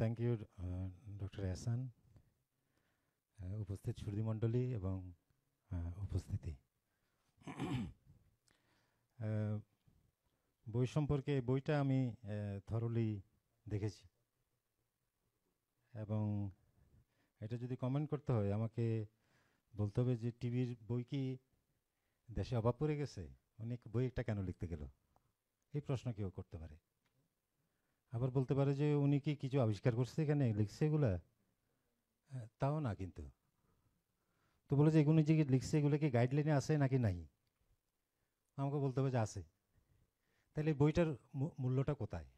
thank you doctor এহসান উপস্থিত সুরদিমণ্ডলী এবং uh, উপস্থিতি uh, বই সম্পর্কে বইটা আমি থরলি uh, দেখেছি এবং এটা যদি কমেন্ট করতে হয় আমাকে বলতে হবে যে টিভির বই কি দেশে অভাব পড়ে গেছে অনেক বই একটা কেন লিখতে গেল এই প্রশ্ন কেউ করতে পারে আবার বলতে পারে যে উনি কি কিছু আবিষ্কার করছে এখানে লিখছে এগুলা তাও না কিন্তু তো বলে যে এগুলো যে লিখছে এগুলো কি গাইডলাইনে আছে নাকি নাই আমাকে বলতে হবে যে আছে তাহলে বইটার মূল্যটা কোথায়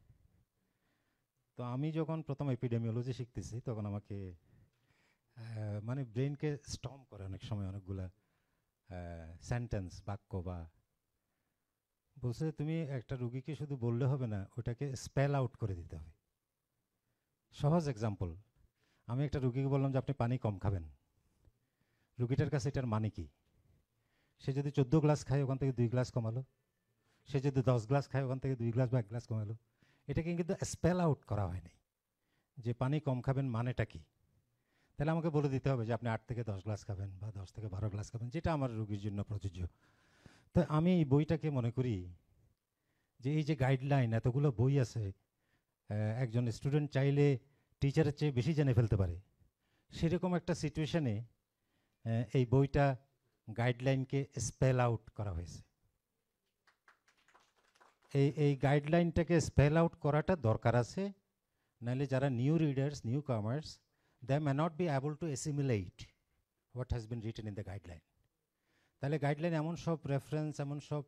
তো আমি যখন প্রথম এপিডেমিওলজি শিখতেছি তখন আমাকে মানে ব্রেনকে স্টম করে অনেক সময় অনেকগুলা সেন্টেন্স বাক্য বা বলছে তুমি একটা রুগীকে শুধু বললে হবে না ওটাকে স্পেল আউট করে দিতে হবে সহজ এক্সাম্পল আমি একটা রুগীকে বললাম যে আপনি পানি কম খাবেন রুগীটার কাছে এটার মানে কি সে যদি চোদ্দ গ্লাস খায় ওখান থেকে দুই গ্লাস কমালো সে যদি দশ গ্লাস খায় ওখান থেকে দুই গ্লাস বা এক গ্লাস কমালো এটাকে কিন্তু স্পেল আউট করা হয়নি যে পানি কম খাবেন মানেটা কি তাহলে আমাকে বলে দিতে হবে যে আপনি আট থেকে দশ গ্লাস খাবেন বা দশ থেকে বারো গ্লাস খাবেন যেটা আমার রুগীর জন্য প্রযোজ্য তা আমি এই বইটাকে মনে করি যে এই যে গাইডলাইন এতগুলো বই আছে একজন স্টুডেন্ট চাইলে টিচারের চেয়ে বেশি জেনে ফেলতে পারে সেরকম একটা সিচুয়েশানে এই বইটা গাইডলাইনকে স্পেল আউট করা হয়েছে এই এই গাইডলাইনটাকে স্পেল আউট করাটা দরকার আছে নাহলে যারা new readers new comers they may not be able to assimilate what has been written in the guideline তাহলে গাইডলাইন এমন সব রেফারেন্স এমন সব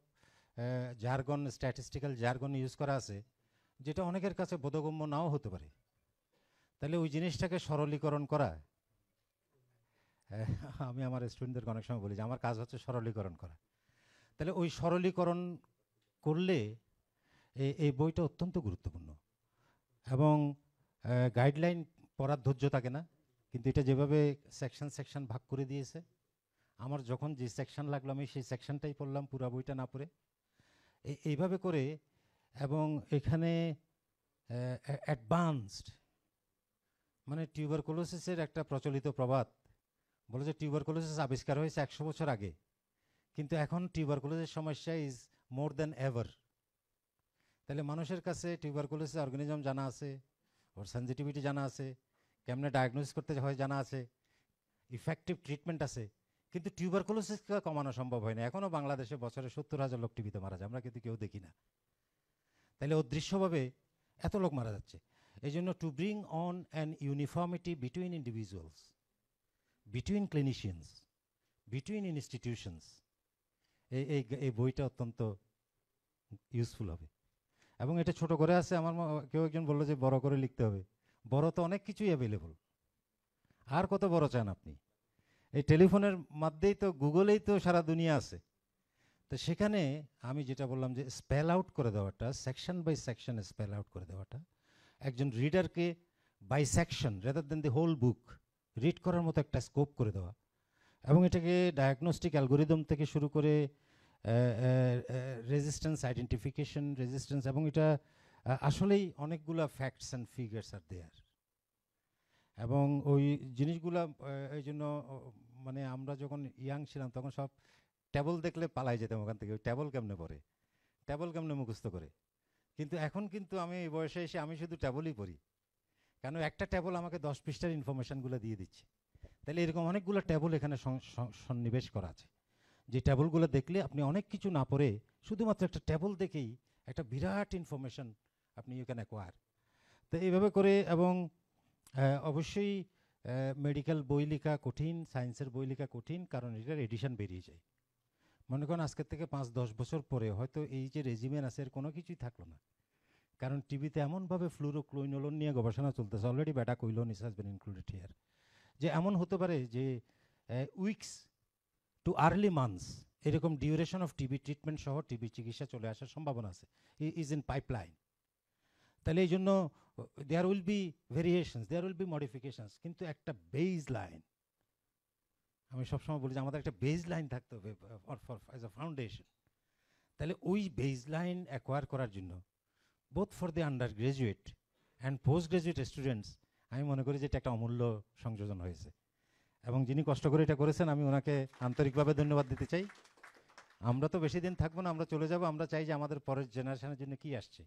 জার্গন স্ট্যাটিস্টিক্যাল জার্গন ইউজ করা আছে যেটা অনেকের কাছে বোধগম্য নাও হতে পারে তাহলে ওই জিনিসটাকে সরলীকরণ করা আমি আমার স্টুডেন্টদের অনেক সময় বলি যে আমার কাজ হচ্ছে সরলীকরণ করা তাহলে ওই সরলীকরণ করলে এই বইটা অত্যন্ত গুরুত্বপূর্ণ এবং গাইডলাইন পড়ার ধৈর্য থাকে না কিন্তু এটা যেভাবে সেকশন সেকশন ভাগ করে দিয়েছে আমার যখন যে সেকশন লাগলো আমি সেই সেকশনটাই পড়লাম পুরা বইটা না পড়ে এইভাবে করে এবং এখানে অ্যাডভান্সড মানে টিউবারকোলোসিসের একটা প্রচলিত প্রবাদ বলে যে টিউবারকোলোসিস আবিষ্কার হয়েছে একশো বছর আগে কিন্তু এখন টিউবারকোলোসিস সমস্যা ইজ মোর দ্যান এভার তাহলে মানুষের কাছে টিউবারকোলোসিস অর্গানিজম জানা আছে ওর সেন্সিটিভিটি জানা আছে কেমনে ডায়াগনোসিস করতে হয় জানা আছে ইফেক্টিভ ট্রিটমেন্ট আছে কিন্তু টিউবারকুলোসিস কমানো সম্ভব হয় না এখনও বাংলাদেশে বছরে সত্তর হাজার লোক টিভিতে মারা যায় আমরা কিন্তু কেউ দেখি না তাহলে অদৃশ্যভাবে এত লোক মারা যাচ্ছে এই জন্য to bring on an uniformity between individuals between clinicians between institutions এই এই এই বইটা অত্যন্ত ইউজফুল হবে এবং এটা ছোট করে আছে আমার কেউ একজন বললো যে বড় করে লিখতে হবে বড় তো অনেক কিছুই অ্যাভেলেবল আর কত বড় চান আপনি এই টেলিফোনের মধ্যেই তো গুগলেই তো সারা দুনিয়া আছে তো সেখানে আমি যেটা বললাম যে স্পেল আউট করে দেওয়াটা section by section spell out করে দেওয়াটা একজন রিডারকে by section rather than the whole book read করার মতো একটা স্কোপ করে দেওয়া এবং এটাকে ডায়াগনস্টিক অ্যালগোরিদম থেকে শুরু করে রেজিস্ট্যান্স আইডেন্টিফিকেশন রেজিস্ট্যান্স এবং এটা আসলেই অনেকগুলো ফ্যাক্টস অ্যান্ড ফিগার্স আর দেয়ার এবং ওই জিনিসগুলা এই জন্য মানে আমরা যখন ইয়াং ছিলাম তখন সব টেবল দেখলে পালাই যেতাম ওখান থেকে ওই টেবল কেমনে পড়ে টেবল কেমনে মুখস্থ করে কিন্তু এখন কিন্তু আমি এই বয়সে এসে আমি শুধু টেবলই পড়ি কেন একটা টেবল আমাকে দশ পৃষ্ঠার ইনফরমেশানগুলো দিয়ে দিচ্ছে তাহলে এরকম অনেকগুলো টেবল এখানে সন্নিবেশ করা আছে যে টেবলগুলো দেখলে আপনি অনেক কিছু না পড়ে শুধুমাত্র একটা টেবল দেখেই একটা বিরাট ইনফরমেশান আপনি ইউ ক্যান অ্যাকোয়ার তো এইভাবে করে এবং অবশ্যই মেডিকেল বই লেখা কঠিন সায়েন্সের বই লেখা কঠিন কারণ এটার এডিশন বেরিয়ে যায় মনে করেন আজকের থেকে পাঁচ দশ বছর পরে হয়তো এই যে রেজিমেন আছে এর কোনো কিছুই থাকলো না কারণ টিভিতে এমনভাবে ফ্লুরো ক্লোইনোলন নিয়ে গবেষণা চলতেছে অলরেডি ব্যাটা কৈলন ইস হাজ বিন ইনক্লুডেড হিয়ার যে এমন হতে পারে যে উইকস টু আর্লি মান্থস এরকম ডিউরেশন অফ টিবি ট্রিটমেন্ট সহ টিবি চিকিৎসা চলে আসার সম্ভাবনা আছে ইজ ইন পাইপলাইন তাহলে এই জন্য there will be variations there will be modifications কিন্তু একটা বেজ লাইন আমি সবসময় বলি যে আমাদের একটা বেজ লাইন থাকতে হবে অ্যাজ আ ফাউন্ডেশন তাহলে ওই বেজ লাইন অ্যাকোয়ার করার জন্য both for the undergraduate and postgraduate students আমি মনে করি যে এটা একটা অমূল্য সংযোজন হয়েছে এবং যিনি কষ্ট করে এটা করেছেন আমি ওনাকে আন্তরিকভাবে ধন্যবাদ দিতে চাই আমরা তো বেশি দিন থাকবো না আমরা চলে যাব আমরা চাই যে আমাদের পরের জেনারেশনের জন্য কি আসছে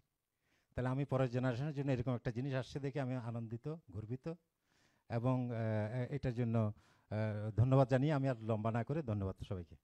তাহলে আমি পরের জেনারেশনের জন্য এরকম একটা জিনিস আসছে দেখে আমি আনন্দিত গর্বিত এবং এটার জন্য ধন্যবাদ জানিয়ে আমি আর লম্বা না করে ধন্যবাদ সবাইকে